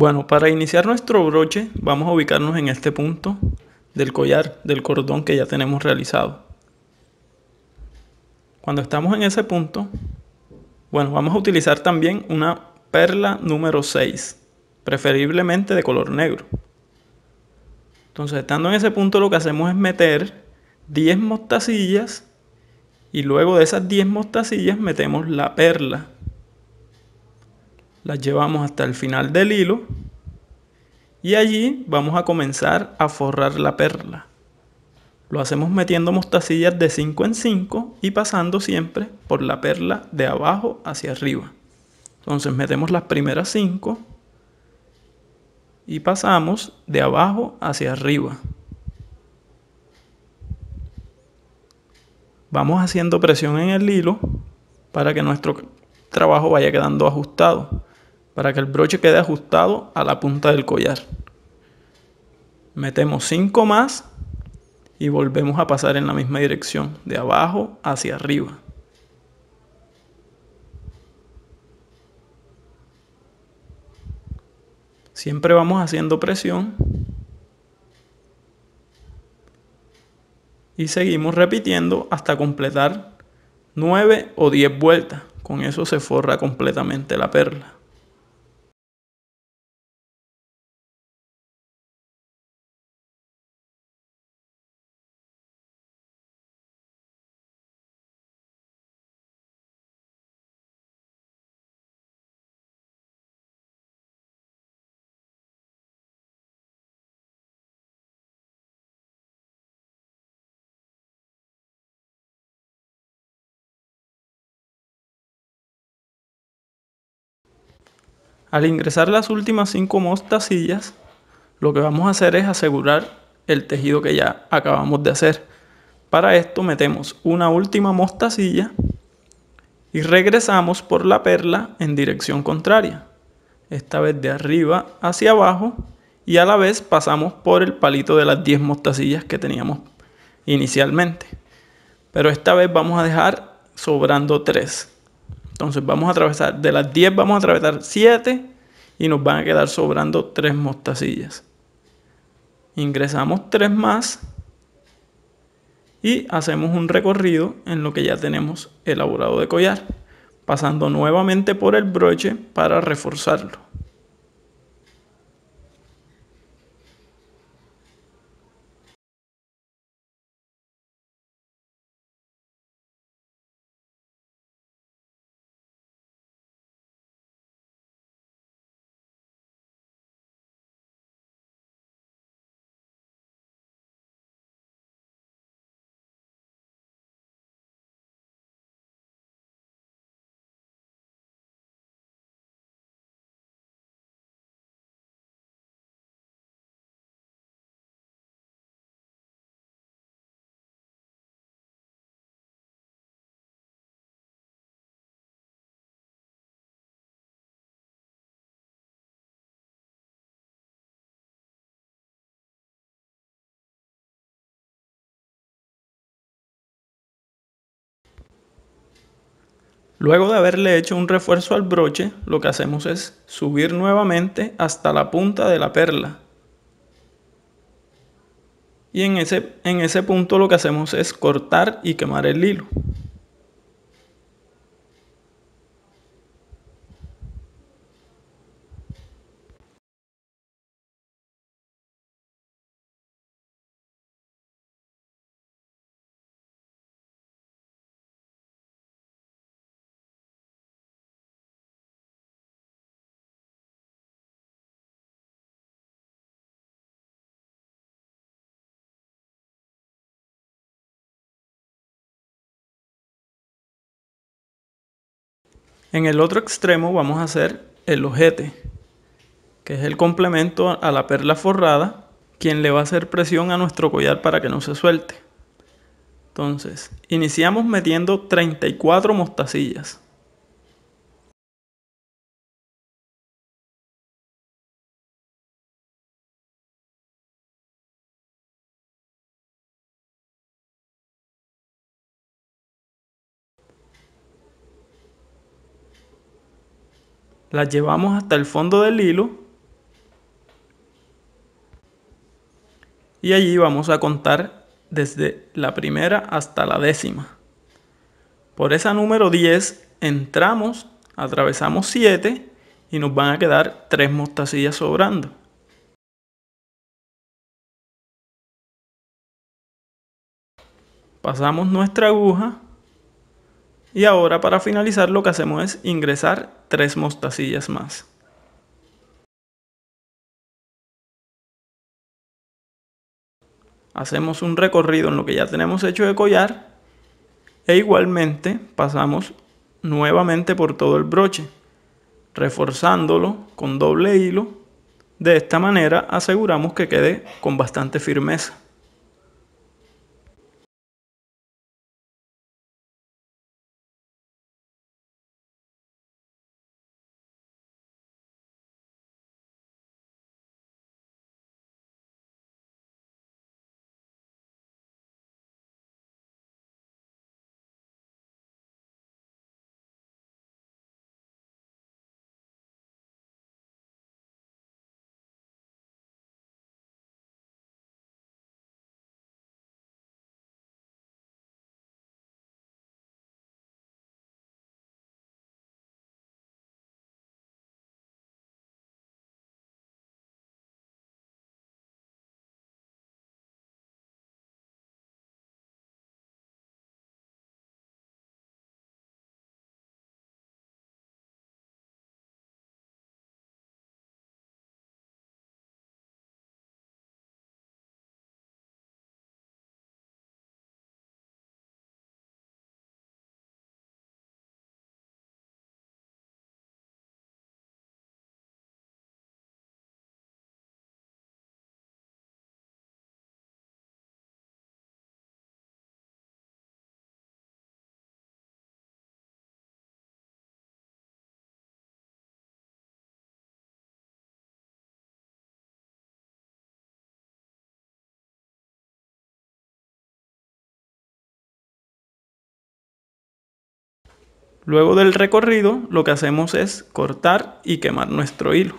Bueno, para iniciar nuestro broche vamos a ubicarnos en este punto del collar, del cordón que ya tenemos realizado. Cuando estamos en ese punto, bueno, vamos a utilizar también una perla número 6, preferiblemente de color negro. Entonces, estando en ese punto, lo que hacemos es meter 10 mostacillas y luego de esas 10 mostacillas metemos la perla las llevamos hasta el final del hilo y allí vamos a comenzar a forrar la perla. Lo hacemos metiendo mostacillas de 5 en 5 y pasando siempre por la perla de abajo hacia arriba. Entonces metemos las primeras 5 y pasamos de abajo hacia arriba. Vamos haciendo presión en el hilo para que nuestro trabajo vaya quedando ajustado para que el broche quede ajustado a la punta del collar. Metemos 5 más y volvemos a pasar en la misma dirección, de abajo hacia arriba. Siempre vamos haciendo presión y seguimos repitiendo hasta completar 9 o 10 vueltas. Con eso se forra completamente la perla. Al ingresar las últimas 5 mostacillas, lo que vamos a hacer es asegurar el tejido que ya acabamos de hacer. Para esto metemos una última mostacilla y regresamos por la perla en dirección contraria. Esta vez de arriba hacia abajo y a la vez pasamos por el palito de las 10 mostacillas que teníamos inicialmente. Pero esta vez vamos a dejar sobrando 3. Entonces vamos a atravesar, de las 10 vamos a atravesar 7 y nos van a quedar sobrando 3 mostacillas. Ingresamos 3 más y hacemos un recorrido en lo que ya tenemos elaborado de collar, pasando nuevamente por el broche para reforzarlo. Luego de haberle hecho un refuerzo al broche, lo que hacemos es subir nuevamente hasta la punta de la perla. Y en ese, en ese punto lo que hacemos es cortar y quemar el hilo. En el otro extremo vamos a hacer el ojete, que es el complemento a la perla forrada, quien le va a hacer presión a nuestro collar para que no se suelte. Entonces, iniciamos metiendo 34 mostacillas. La llevamos hasta el fondo del hilo y allí vamos a contar desde la primera hasta la décima. Por esa número 10 entramos, atravesamos 7 y nos van a quedar 3 mostacillas sobrando. Pasamos nuestra aguja y ahora para finalizar lo que hacemos es ingresar tres mostacillas más. Hacemos un recorrido en lo que ya tenemos hecho de collar e igualmente pasamos nuevamente por todo el broche, reforzándolo con doble hilo. De esta manera aseguramos que quede con bastante firmeza. Luego del recorrido, lo que hacemos es cortar y quemar nuestro hilo.